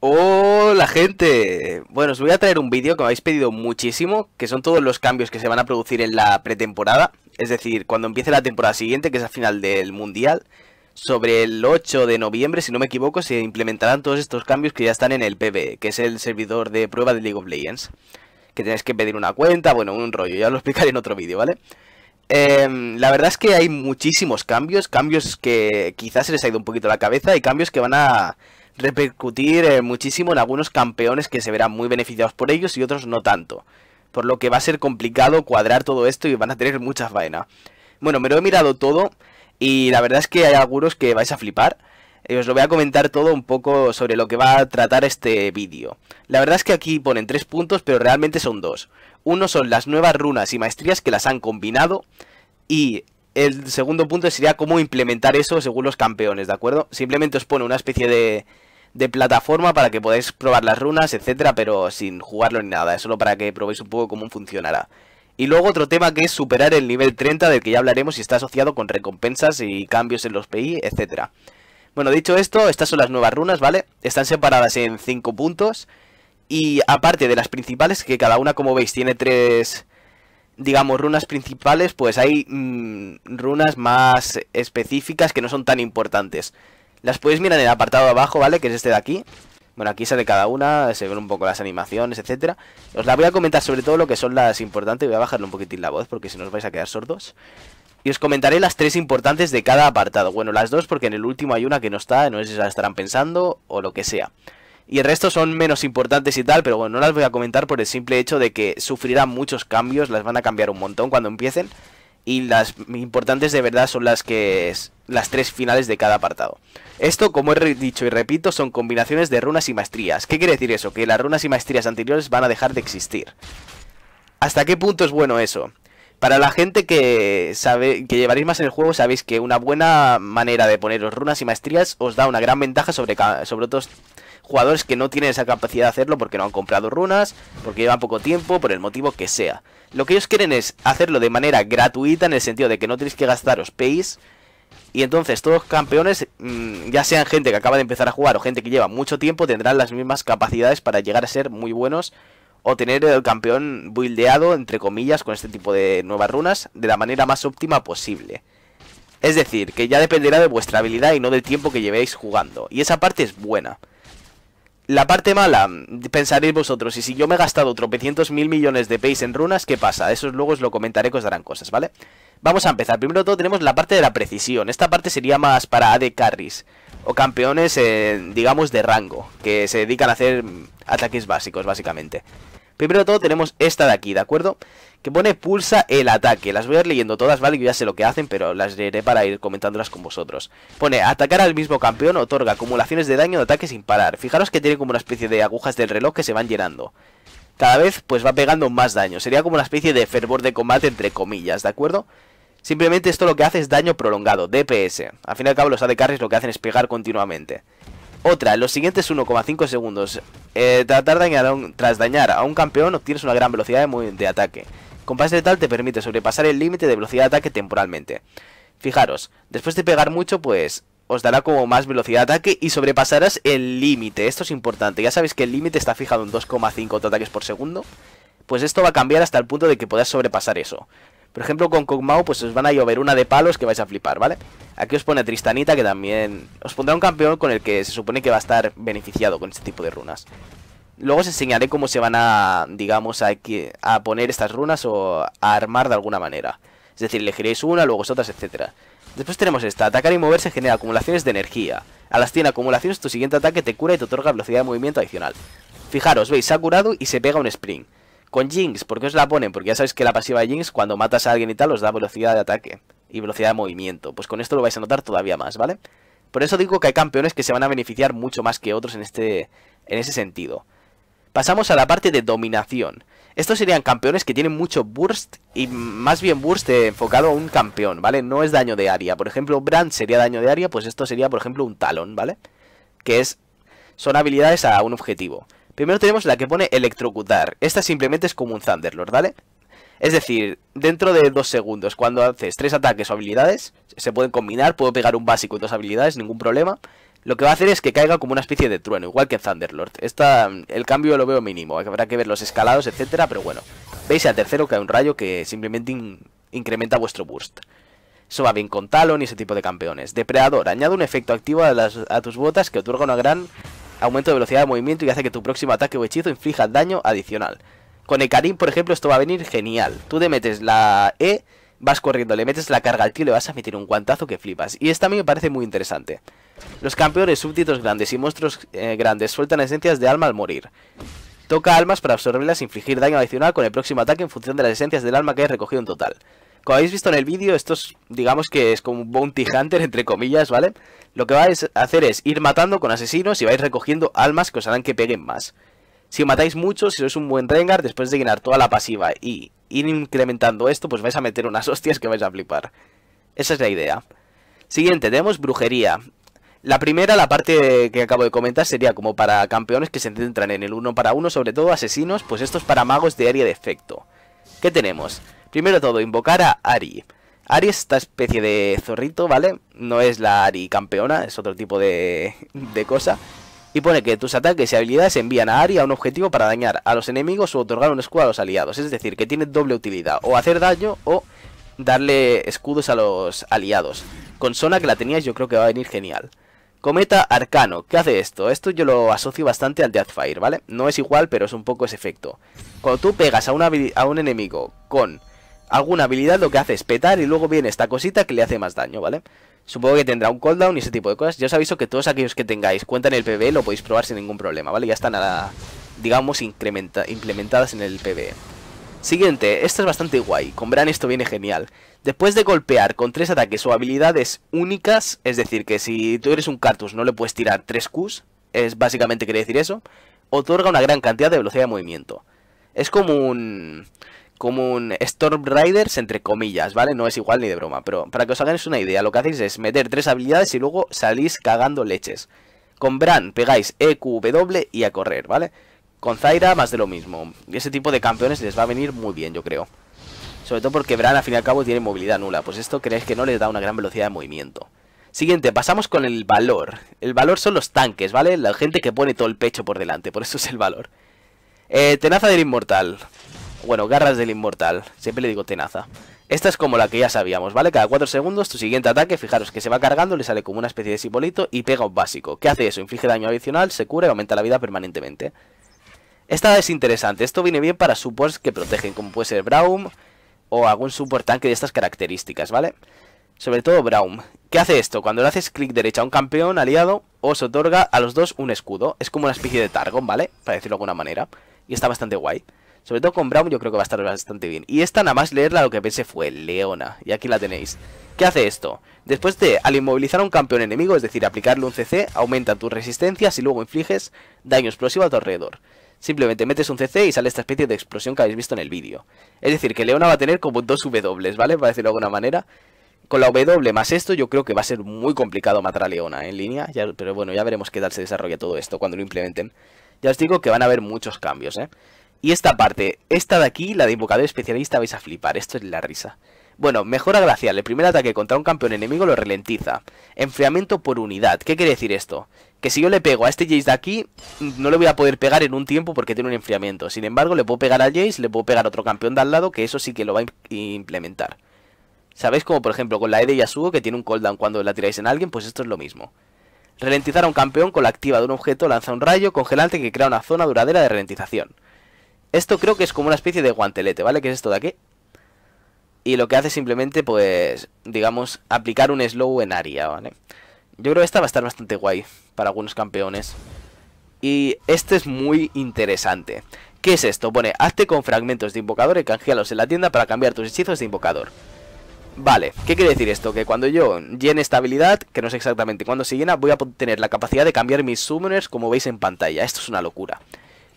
Hola gente, bueno os voy a traer un vídeo que me habéis pedido muchísimo, que son todos los cambios que se van a producir en la pretemporada, es decir, cuando empiece la temporada siguiente, que es la final del Mundial, sobre el 8 de noviembre, si no me equivoco, se implementarán todos estos cambios que ya están en el PB que es el servidor de prueba de League of Legends, que tenéis que pedir una cuenta, bueno, un rollo, ya lo explicaré en otro vídeo, ¿vale? Em, la verdad es que hay muchísimos cambios, cambios que quizás se les ha ido un poquito la cabeza y cambios que van a repercutir eh, muchísimo en algunos campeones que se verán muy beneficiados por ellos y otros no tanto. Por lo que va a ser complicado cuadrar todo esto y van a tener muchas vainas. Bueno, me lo he mirado todo y la verdad es que hay algunos que vais a flipar. Y eh, os lo voy a comentar todo un poco sobre lo que va a tratar este vídeo. La verdad es que aquí ponen tres puntos, pero realmente son dos. Uno son las nuevas runas y maestrías que las han combinado. Y el segundo punto sería cómo implementar eso según los campeones, ¿de acuerdo? Simplemente os pone una especie de, de plataforma para que podáis probar las runas, etcétera, pero sin jugarlo ni nada, es solo para que probéis un poco cómo funcionará. Y luego otro tema que es superar el nivel 30 del que ya hablaremos y está asociado con recompensas y cambios en los PI, etcétera. Bueno, dicho esto, estas son las nuevas runas, ¿vale? Están separadas en 5 puntos. Y aparte de las principales, que cada una, como veis, tiene tres, digamos, runas principales, pues hay mm, runas más específicas que no son tan importantes. Las podéis mirar en el apartado de abajo, ¿vale? Que es este de aquí. Bueno, aquí sale cada una, se ven un poco las animaciones, etcétera. Os la voy a comentar sobre todo lo que son las importantes. Voy a bajarle un poquitín la voz porque si no os vais a quedar sordos. Y os comentaré las tres importantes de cada apartado. Bueno, las dos porque en el último hay una que no está, no sé si la estarán pensando o lo que sea. Y el resto son menos importantes y tal, pero bueno, no las voy a comentar por el simple hecho de que sufrirán muchos cambios, las van a cambiar un montón cuando empiecen. Y las importantes de verdad son las que las tres finales de cada apartado. Esto, como he dicho y repito, son combinaciones de runas y maestrías. ¿Qué quiere decir eso? Que las runas y maestrías anteriores van a dejar de existir. ¿Hasta qué punto es bueno eso? Para la gente que sabe que llevaréis más en el juego, sabéis que una buena manera de poneros runas y maestrías os da una gran ventaja sobre, sobre otros jugadores que no tienen esa capacidad de hacerlo porque no han comprado runas, porque llevan poco tiempo, por el motivo que sea. Lo que ellos quieren es hacerlo de manera gratuita en el sentido de que no tenéis que gastaros pays y entonces todos los campeones, mm, ya sean gente que acaba de empezar a jugar o gente que lleva mucho tiempo, tendrán las mismas capacidades para llegar a ser muy buenos o tener el campeón buildeado, entre comillas, con este tipo de nuevas runas, de la manera más óptima posible. Es decir, que ya dependerá de vuestra habilidad y no del tiempo que llevéis jugando. Y esa parte es buena. La parte mala, mm, pensaréis vosotros, y si yo me he gastado tropecientos mil millones de pays en runas, ¿qué pasa? Eso luego os lo comentaré que os darán cosas, ¿vale? vale Vamos a empezar. Primero de todo tenemos la parte de la precisión. Esta parte sería más para AD carries o campeones, eh, digamos, de rango, que se dedican a hacer ataques básicos, básicamente. Primero de todo tenemos esta de aquí, ¿de acuerdo? Que pone pulsa el ataque. Las voy a ir leyendo todas, ¿vale? Yo ya sé lo que hacen, pero las leeré para ir comentándolas con vosotros. Pone, atacar al mismo campeón otorga acumulaciones de daño de ataque sin parar. Fijaros que tiene como una especie de agujas del reloj que se van llenando cada vez pues va pegando más daño. Sería como una especie de fervor de combate entre comillas, ¿de acuerdo? Simplemente esto lo que hace es daño prolongado, DPS. Al fin y al cabo los AD carries lo que hacen es pegar continuamente. Otra, los siguientes 1,5 segundos. Eh, tratar dañar tras dañar a un campeón obtienes una gran velocidad de, de ataque. Compás tal, te permite sobrepasar el límite de velocidad de ataque temporalmente. Fijaros, después de pegar mucho, pues os dará como más velocidad de ataque y sobrepasarás el límite. Esto es importante. Ya sabéis que el límite está fijado en 2,5 ataques por segundo. Pues esto va a cambiar hasta el punto de que podáis sobrepasar eso. Por ejemplo, con Kog'Maw pues os van a llover una de palos que vais a flipar, ¿vale? Aquí os pone Tristanita que también os pondrá un campeón con el que se supone que va a estar beneficiado con este tipo de runas. Luego os enseñaré cómo se van a, digamos, a, a poner estas runas o a armar de alguna manera. Es decir, elegiréis una, luego otras, etcétera. Después tenemos esta, atacar y moverse genera acumulaciones de energía. A las 100 acumulaciones tu siguiente ataque te cura y te otorga velocidad de movimiento adicional. Fijaros, veis, se ha curado y se pega un Spring. Con Jinx, ¿por qué os la ponen? Porque ya sabéis que la pasiva de Jinx cuando matas a alguien y tal os da velocidad de ataque y velocidad de movimiento. Pues con esto lo vais a notar todavía más, ¿vale? Por eso digo que hay campeones que se van a beneficiar mucho más que otros en, este, en ese sentido. Pasamos a la parte de dominación. Estos serían campeones que tienen mucho burst y más bien burst enfocado a un campeón, ¿vale? No es daño de área. Por ejemplo, Brand sería daño de área, pues esto sería, por ejemplo, un talón, ¿vale? Que es son habilidades a un objetivo. Primero tenemos la que pone electrocutar. Esta simplemente es como un Thunderlord, ¿vale? Es decir, dentro de dos segundos, cuando haces tres ataques o habilidades, se pueden combinar, puedo pegar un básico y dos habilidades, ningún problema. Lo que va a hacer es que caiga como una especie de trueno, igual que en Thunderlord. Esta, el cambio lo veo mínimo, habrá que ver los escalados, etcétera, pero bueno. Veis, al tercero que hay un rayo que simplemente incrementa vuestro burst. Eso va bien con Talon y ese tipo de campeones. Depredador, añade un efecto activo a, a tus botas que otorga un gran aumento de velocidad de movimiento y hace que tu próximo ataque o hechizo inflija daño adicional. Con Ekarim, por ejemplo, esto va a venir genial. Tú le metes la E, vas corriendo, le metes la carga al tío y le vas a meter un guantazo que flipas. Y esta a mí me parece muy interesante. Los campeones, súbditos grandes y monstruos eh, grandes sueltan esencias de alma al morir. Toca almas para absorberlas e infligir daño adicional con el próximo ataque en función de las esencias del alma que hayas recogido en total. Como habéis visto en el vídeo, esto es, digamos que es como un bounty hunter, entre comillas, ¿vale? Lo que vais a hacer es ir matando con asesinos y vais recogiendo almas que os harán que peguen más. Si matáis mucho, si sois un buen Rengar, después de llenar toda la pasiva y ir incrementando esto, pues vais a meter unas hostias que vais a flipar. Esa es la idea. Siguiente, tenemos brujería. La primera, la parte que acabo de comentar, sería como para campeones que se centran en el uno para uno, sobre todo asesinos, pues estos para magos de área de efecto. ¿Qué tenemos? Primero todo, invocar a Ari. Ari es esta especie de zorrito, ¿vale? No es la Ari campeona, es otro tipo de, de cosa. Y pone que tus ataques y habilidades envían a Ari a un objetivo para dañar a los enemigos o otorgar un escudo a los aliados. Es decir, que tiene doble utilidad, o hacer daño o darle escudos a los aliados. Con Sona que la tenías yo creo que va a venir genial. Cometa Arcano. ¿Qué hace esto? Esto yo lo asocio bastante al Deathfire, ¿vale? No es igual, pero es un poco ese efecto. Cuando tú pegas a, un enemigo con alguna habilidad, lo que hace es petar y luego viene esta cosita que le hace más daño, ¿vale? Supongo que tendrá un cooldown y ese tipo de cosas. Yo os aviso que todos aquellos que tengáis cuenta en el PvE lo podéis probar sin ningún problema, ¿vale? Ya están, a digamos, implementadas en el PvE. Siguiente, esto es bastante guay, con Bran esto viene genial. Después de golpear con tres ataques o habilidades únicas, es decir, que si tú eres un Cartus no le puedes tirar tres Qs, es básicamente quiere decir eso, otorga una gran cantidad de velocidad de movimiento. Es como un... como un Storm Riders entre comillas, ¿vale? No es igual ni de broma, pero para que os hagáis una idea, lo que hacéis es meter tres habilidades y luego salís cagando leches. Con Bran pegáis EQW W y a correr, ¿vale? Con Zaira más de lo mismo. Y ese tipo de campeones les va a venir muy bien, yo creo. Sobre todo porque Bran al fin y al cabo tiene movilidad nula. Pues esto creéis que no les da una gran velocidad de movimiento. Siguiente, pasamos con el valor. El valor son los tanques, ¿vale? La gente que pone todo el pecho por delante, por eso es el valor. Eh, tenaza del inmortal. Bueno, garras del inmortal. Siempre le digo tenaza. Esta es como la que ya sabíamos, ¿vale? Cada 4 segundos tu siguiente ataque, fijaros que se va cargando, le sale como una especie de simbolito y pega un básico. ¿Qué hace eso? Inflige daño adicional, se cura y aumenta la vida permanentemente. Esta es interesante, esto viene bien para supports que protegen, como puede ser Braum o algún support tanque de estas características, ¿vale? Sobre todo Braum. ¿Qué hace esto? Cuando le haces clic derecho a un campeón aliado, os otorga a los dos un escudo. Es como una especie de Targon, ¿vale? Para decirlo de alguna manera. Y está bastante guay. Sobre todo con Braum yo creo que va a estar bastante bien. Y esta nada más leerla lo que pensé fue Leona. Y aquí la tenéis. ¿Qué hace esto? Después de al inmovilizar a un campeón enemigo, es decir, aplicarle un CC, aumenta tus resistencias y luego infliges daño explosivo a tu alrededor. Simplemente metes un CC y sale esta especie de explosión que habéis visto en el vídeo. Es decir, que Leona va a tener como dos W, ¿vale? Para decirlo de alguna manera. Con la W más esto yo creo que va a ser muy complicado matar a Leona ¿eh? en línea. pero bueno, ya veremos qué tal se desarrolla todo esto cuando lo implementen. Ya os digo que van a haber muchos cambios, ¿eh? Y esta parte, esta de aquí, la de invocador especialista, vais a flipar. Esto es la risa. Bueno, mejora gracia. El primer ataque contra un campeón enemigo lo ralentiza. Enfriamiento por unidad. ¿Qué quiere decir esto? Que si yo le pego a este Jace de aquí, no le voy a poder pegar en un tiempo porque tiene un enfriamiento. Sin embargo, le puedo pegar al Jace, le puedo pegar a otro campeón de al lado, que eso sí que lo va a implementar. ¿Sabéis? Como por ejemplo con la E de Yasuo, que tiene un cooldown cuando la tiráis en alguien, pues esto es lo mismo. Ralentizar a un campeón con la activa de un objeto lanza un rayo congelante que crea una zona duradera de ralentización. Esto creo que es como una especie de guantelete, ¿vale? ¿Qué es esto de aquí? y lo que hace simplemente, pues, digamos, aplicar un slow en área, ¿vale? Yo creo que esta va a estar bastante guay para algunos campeones. Y este es muy interesante. ¿Qué es esto? Pone, hazte con fragmentos de invocador y canjealos en la tienda para cambiar tus hechizos de invocador. Vale, ¿qué quiere decir esto? Que cuando yo llene esta habilidad, que no sé exactamente cuándo se llena, voy a tener la capacidad de cambiar mis summoners como veis en pantalla. Esto es una locura.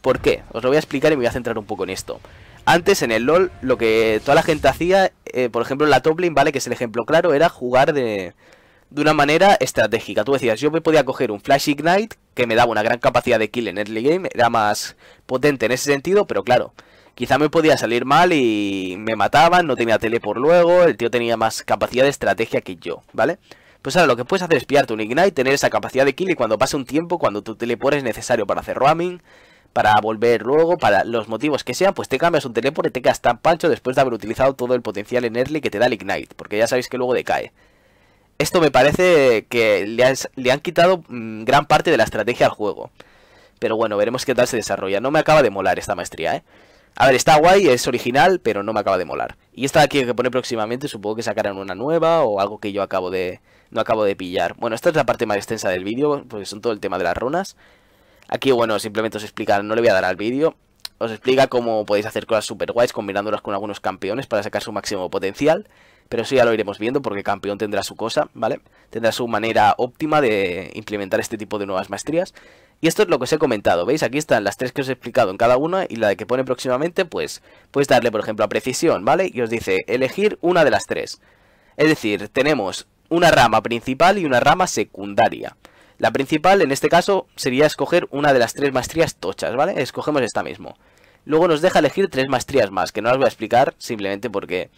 ¿Por qué? Os lo voy a explicar y me voy a centrar un poco en esto. Antes en el LOL lo que toda la gente hacía, eh, por ejemplo en la top lane, ¿vale? Que es el ejemplo claro, era jugar de, de una manera estratégica. Tú decías, yo me podía coger un Flash Ignite que me daba una gran capacidad de kill en early game, era más potente en ese sentido, pero claro, quizá me podía salir mal y me mataban, no tenía tele por luego, el tío tenía más capacidad de estrategia que yo, ¿vale? Pues ahora lo que puedes hacer es pillarte un Ignite, tener esa capacidad de kill y cuando pase un tiempo, cuando tu teleport es necesario para hacer roaming, para volver luego, para los motivos que sean, pues te cambias un teléfono y te quedas tan pancho después de haber utilizado todo el potencial en early que te da el Ignite, porque ya sabéis que luego decae. Esto me parece que le, han quitado mm, gran parte de la estrategia al juego. Pero bueno, veremos qué tal se desarrolla. No me acaba de molar esta maestría, ¿eh? A ver, está guay, es original, pero no me acaba de molar. Y esta aquí que pone próximamente, supongo que sacarán una nueva o algo que yo acabo de no acabo de pillar. Bueno, esta es la parte más extensa del vídeo, porque son todo el tema de las runas. Aquí, bueno, simplemente os explica, no le voy a dar al vídeo, os explica cómo podéis hacer cosas super guays combinándolas con algunos campeones para sacar su máximo potencial. Pero eso ya lo iremos viendo porque el campeón tendrá su cosa, ¿vale? Tendrá su manera óptima de implementar este tipo de nuevas maestrías. Y esto es lo que os he comentado, ¿veis? Aquí están las tres que os he explicado en cada una y la de que pone próximamente, pues, puedes darle, por ejemplo, a precisión, ¿vale? Y os dice, elegir una de las tres. Es decir, tenemos una rama principal y una rama secundaria. La principal, en este caso, sería escoger una de las tres maestrías tochas, ¿vale? Escogemos esta mismo. Luego nos deja elegir tres maestrías más, que no las voy a explicar, simplemente porque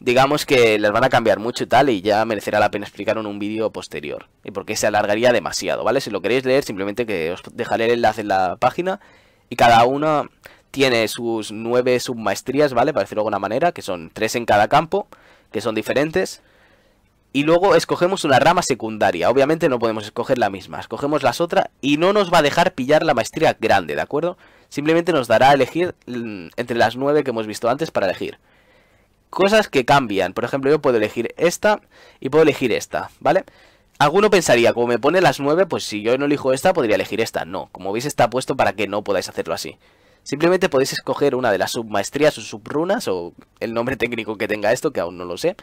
digamos que las van a cambiar mucho y tal, y ya merecerá la pena explicar en un vídeo posterior, y porque se alargaría demasiado, ¿vale? Si lo queréis leer, simplemente que os dejaré el enlace en la página, y cada una tiene sus nueve submaestrías, ¿vale? Para decirlo de alguna manera, que son tres en cada campo, que son diferentes, y luego escogemos una rama secundaria. Obviamente no podemos escoger la misma, escogemos las otras y no nos va a dejar pillar la maestría grande, ¿de acuerdo? Simplemente nos dará a elegir mm, entre las nueve que hemos visto antes para elegir. Cosas que cambian, por ejemplo yo puedo elegir esta y puedo elegir esta, ¿vale? Alguno pensaría, como me pone las nueve, pues si yo no elijo esta podría elegir esta. No, como veis está puesto para que no podáis hacerlo así. Simplemente podéis escoger una de las submaestrías o subrunas o el nombre técnico que tenga esto, que aún no lo sé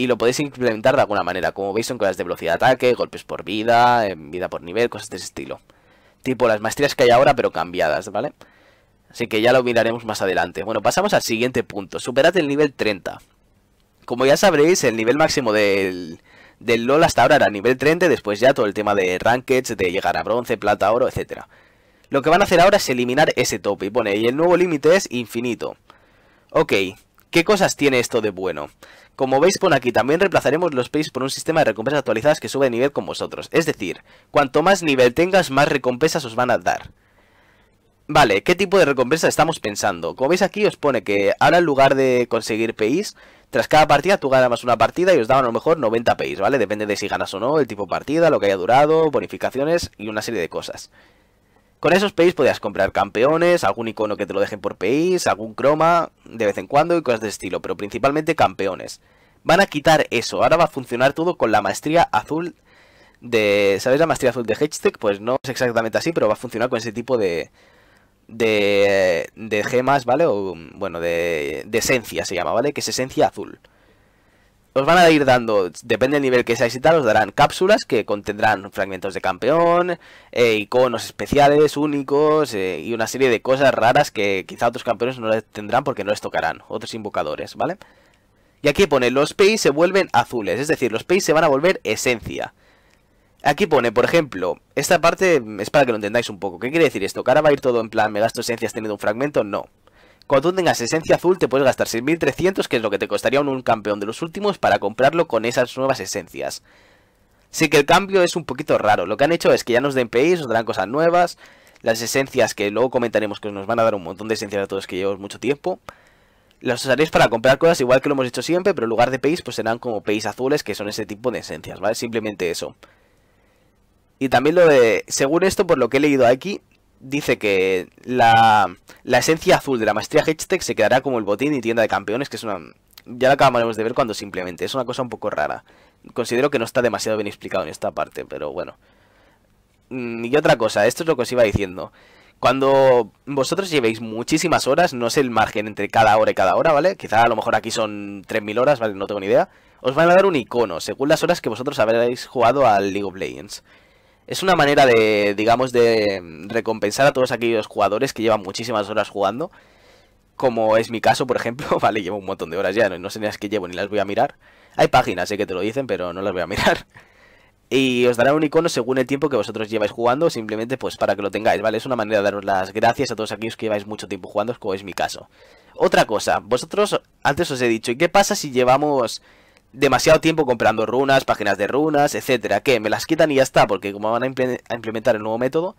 y lo podéis implementar de alguna manera, como veis son cosas de velocidad de ataque, golpes por vida, vida por nivel, cosas de ese estilo. Tipo las maestrías que hay ahora, pero cambiadas, ¿vale? Así que ya lo miraremos más adelante. Bueno, pasamos al siguiente punto. Superad el nivel 30. Como ya sabréis, el nivel máximo del, del LOL hasta ahora era nivel 30, después ya todo el tema de rankets. de llegar a bronce, plata, oro, etc. Lo que van a hacer ahora es eliminar ese tope y pone, y el nuevo límite es infinito. Ok, ¿Qué cosas tiene esto de bueno? Como veis pone aquí, también reemplazaremos los P.I.S. por un sistema de recompensas actualizadas que sube de nivel con vosotros. Es decir, cuanto más nivel tengas, más recompensas os van a dar. Vale, ¿qué tipo de recompensas estamos pensando? Como veis aquí os pone que ahora en lugar de conseguir P.I.S., tras cada partida tú ganabas una partida y os daban a lo mejor 90 P.I.S. ¿vale? Depende de si ganas o no, el tipo de partida, lo que haya durado, bonificaciones y una serie de cosas. Con esos PIs podías comprar campeones, algún icono que te lo dejen por PIs, algún croma, de vez en cuando y cosas de estilo, pero principalmente campeones. Van a quitar eso, ahora va a funcionar todo con la maestría azul de... ¿Sabéis la maestría azul de Hedgetech? Pues no es exactamente así, pero va a funcionar con ese tipo de... De, de gemas, ¿vale? O, bueno, de, de esencia se llama, ¿vale? Que es esencia azul os van a ir dando, depende del nivel que seáis y tal, os darán cápsulas que contendrán fragmentos de campeón, eh, iconos especiales, únicos eh, y una serie de cosas raras que quizá otros campeones no tendrán porque no les tocarán, otros invocadores, ¿vale? Y aquí pone, los pays se vuelven azules, es decir, los pays se van a volver esencia. Aquí pone, por ejemplo, esta parte es para que lo entendáis un poco. ¿Qué quiere decir esto? ¿Cara va a ir todo en plan, me gasto esencias teniendo un fragmento? No. Cuando tengas esencia azul te puedes gastar 6.300, que es lo que te costaría un, campeón de los últimos, para comprarlo con esas nuevas esencias. Sí que el cambio es un poquito raro. Lo que han hecho es que ya nos den PIs, nos darán cosas nuevas, las esencias que luego comentaremos que nos van a dar un montón de esencias a todos que llevamos mucho tiempo. Las usaréis para comprar cosas igual que lo hemos hecho siempre, pero en lugar de PIs pues serán como PIs azules que son ese tipo de esencias, ¿vale? Simplemente eso. Y también lo de, según esto, por lo que he leído aquí, dice que la, la esencia azul de la maestría Tech se quedará como el botín y tienda de campeones, que es una... Ya la acabaremos de ver cuando simplemente. Es una cosa un poco rara. Considero que no está demasiado bien explicado en esta parte, pero bueno. Mm, y otra cosa, esto es lo que os iba diciendo. Cuando vosotros llevéis muchísimas horas, no sé el margen entre cada hora y cada hora, ¿vale? Quizá a lo mejor aquí son 3.000 horas, ¿vale? No tengo ni idea. Os van a dar un icono, según las horas que vosotros habréis jugado al League of Legends. Es una manera de, digamos, de recompensar a todos aquellos jugadores que llevan muchísimas horas jugando. Como es mi caso, por ejemplo, vale, llevo un montón de horas ya, no, sé ni las que llevo ni las voy a mirar. Hay páginas, sé que te lo dicen, pero no las voy a mirar. Y os dará un icono según el tiempo que vosotros lleváis jugando, simplemente pues para que lo tengáis, ¿vale? Es una manera de daros las gracias a todos aquellos que lleváis mucho tiempo jugando, como es mi caso. Otra cosa, vosotros antes os he dicho, ¿y qué pasa si llevamos demasiado tiempo comprando runas, páginas de runas, etcétera, que me las quitan y ya está, porque como van a, implementar el nuevo método,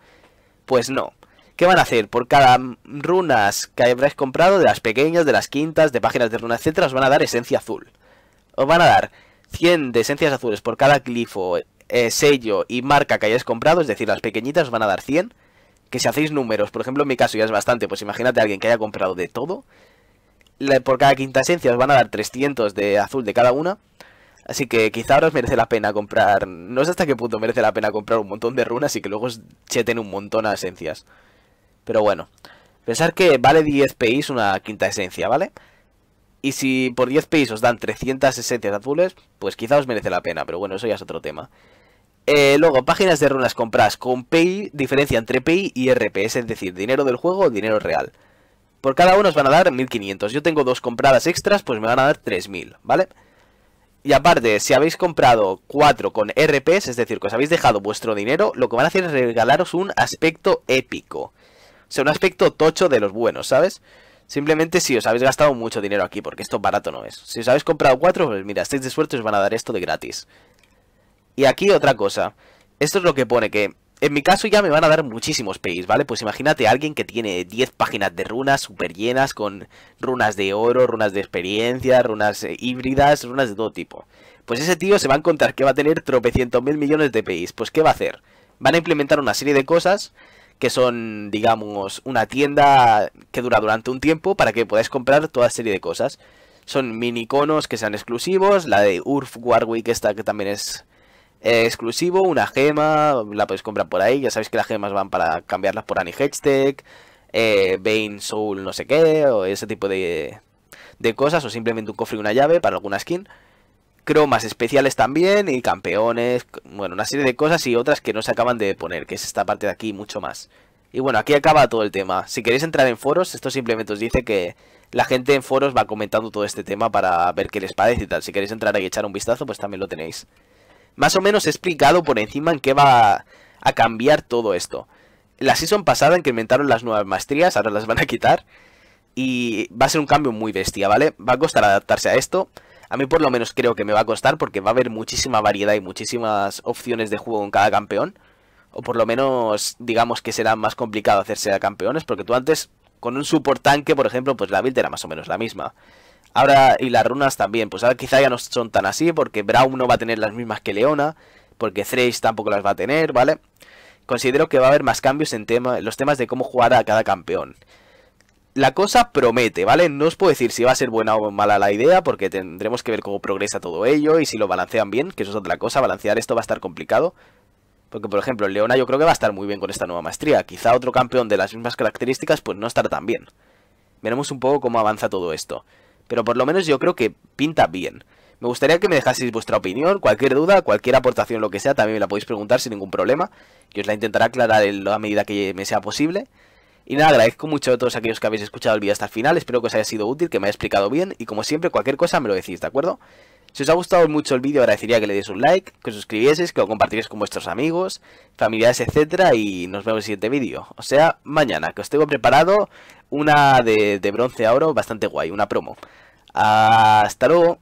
pues no. ¿Qué van a hacer? Por cada runas que habréis comprado, de las pequeñas, de las quintas, de páginas de runas, etcétera, os van a dar esencia azul. Os van a dar 100 de esencias azules por cada glifo, eh, sello y marca que hayáis comprado, es decir, las pequeñitas os van a dar 100. Que si hacéis números, por ejemplo en mi caso ya es bastante, pues imagínate a alguien que haya comprado de todo, por cada quinta esencia os van a dar 300 de azul de cada una. Así que quizá ahora os merece la pena comprar... No sé hasta qué punto merece la pena comprar un montón de runas y que luego os cheten un montón a esencias. Pero bueno. Pensar que vale 10 PIs una quinta esencia, ¿vale? Y si por 10 PIs os dan 300 esencias azules, pues quizá os merece la pena. Pero bueno, eso ya es otro tema. Eh, luego, páginas de runas compras con PI, diferencia entre PI y RP, es decir, dinero del juego o dinero real. Por cada uno os van a dar 1500. Yo tengo dos compradas extras, pues me van a dar 3000, ¿vale? Y aparte, si habéis comprado cuatro con RPs, es decir, que os habéis dejado vuestro dinero, lo que van a hacer es regalaros un aspecto épico. O sea, un aspecto tocho de los buenos, ¿sabes? Simplemente si os habéis gastado mucho dinero aquí, porque esto barato no es. Si os habéis comprado cuatro, pues mira, estáis de suerte os van a dar esto de gratis. Y aquí otra cosa. Esto es lo que pone, que en mi caso ya me van a dar muchísimos pays, ¿vale? Pues imagínate a alguien que tiene 10 páginas de runas súper llenas con runas de oro, runas de experiencia, runas eh, híbridas, runas de todo tipo. Pues ese tío se va a encontrar que va a tener tropecientos mil millones de pays. Pues ¿qué va a hacer? Van a implementar una serie de cosas que son, digamos, una tienda que dura durante un tiempo para que podáis comprar toda serie de cosas. Son mini conos que sean exclusivos, la de Urf Warwick esta que también es eh, exclusivo, una gema, la podéis comprar por ahí, ya sabéis que las gemas van para cambiarlas por Annie vein eh, Bane Soul no sé qué, o ese tipo de, cosas, o simplemente un cofre y una llave para alguna skin. Cromas especiales también y campeones, bueno, una serie de cosas y otras que no se acaban de poner, que es esta parte de aquí mucho más. Y bueno, aquí acaba todo el tema. Si queréis entrar en foros, esto simplemente os dice que la gente en foros va comentando todo este tema para ver qué les parece y tal. Si queréis entrar y echar un vistazo, pues también lo tenéis más o menos he explicado por encima en qué va a cambiar todo esto. La season pasada incrementaron las nuevas maestrías, ahora las van a quitar. Y va a ser un cambio muy bestia, ¿vale? Va a costar adaptarse a esto. A mí por lo menos creo que me va a costar porque va a haber muchísima variedad y muchísimas opciones de juego en cada campeón. O por lo menos digamos que será más complicado hacerse a campeones porque tú antes con un support tanque, por ejemplo, pues la build era más o menos la misma. Ahora, y las runas también, pues ahora quizá ya no son tan así, porque Braum no va a tener las mismas que Leona, porque Thrace tampoco las va a tener, ¿vale? Considero que va a haber más cambios en los temas de cómo jugar a cada campeón. La cosa promete, ¿vale? No os puedo decir si va a ser buena o mala la idea, porque tendremos que ver cómo progresa todo ello y si lo balancean bien, que eso es otra cosa, balancear esto va a estar complicado. Porque, por ejemplo, Leona yo creo que va a estar muy bien con esta nueva maestría. Quizá otro campeón de las mismas características pues no estará tan bien. Veremos un poco cómo avanza todo esto pero por lo menos yo creo que pinta bien. Me gustaría que me dejaseis vuestra opinión, cualquier duda, cualquier aportación, lo que sea, también me la podéis preguntar sin ningún problema. que os la intentaré aclarar en la medida que me sea posible. Y nada, agradezco mucho a todos aquellos que habéis escuchado el vídeo hasta el final, espero que os haya sido útil, que me haya explicado bien y como siempre cualquier cosa me lo decís, ¿de acuerdo? Si os ha gustado mucho el vídeo agradecería que le deis un like, que os suscribieseis, que lo compartierais con vuestros amigos, familiares, etcétera Y nos vemos en el siguiente vídeo, o sea, mañana, que os tengo preparado una de, de bronce a oro bastante guay, una promo. Hasta luego.